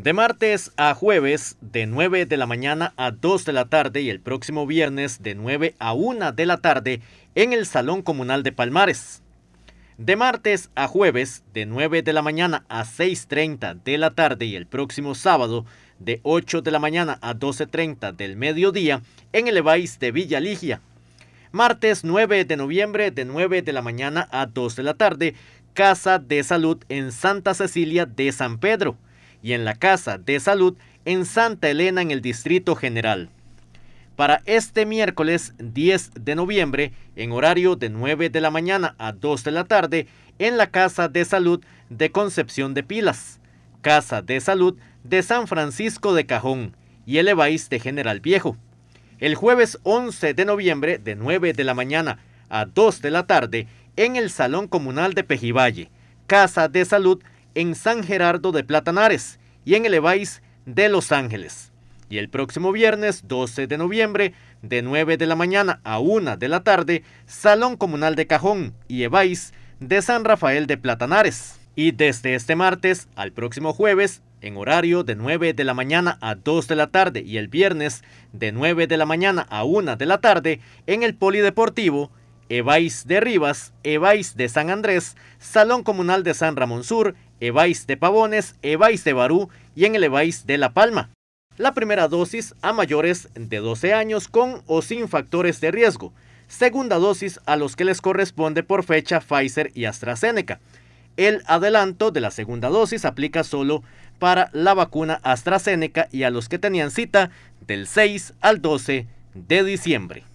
De martes a jueves, de 9 de la mañana a 2 de la tarde y el próximo viernes de 9 a 1 de la tarde en el Salón Comunal de Palmares. De martes a jueves, de 9 de la mañana a 6.30 de la tarde y el próximo sábado, de 8 de la mañana a 12.30 del mediodía en el Evais de Villa Ligia. Martes 9 de noviembre, de 9 de la mañana a 2 de la tarde, Casa de Salud en Santa Cecilia de San Pedro y en la Casa de Salud en Santa Elena en el Distrito General. Para este miércoles 10 de noviembre, en horario de 9 de la mañana a 2 de la tarde, en la Casa de Salud de Concepción de Pilas, Casa de Salud de San Francisco de Cajón y el Evais de General Viejo. El jueves 11 de noviembre, de 9 de la mañana a 2 de la tarde, en el Salón Comunal de Pejivalle, Casa de Salud de en San Gerardo de Platanares y en el Evais de Los Ángeles. Y el próximo viernes 12 de noviembre, de 9 de la mañana a 1 de la tarde, Salón Comunal de Cajón y Evais de San Rafael de Platanares. Y desde este martes al próximo jueves, en horario de 9 de la mañana a 2 de la tarde y el viernes de 9 de la mañana a 1 de la tarde, en el Polideportivo, Evais de Rivas, Evais de San Andrés, Salón Comunal de San Ramón Sur EVAIS de Pavones, EVAIS de Barú y en el EVAIS de La Palma. La primera dosis a mayores de 12 años con o sin factores de riesgo. Segunda dosis a los que les corresponde por fecha Pfizer y AstraZeneca. El adelanto de la segunda dosis aplica solo para la vacuna AstraZeneca y a los que tenían cita del 6 al 12 de diciembre.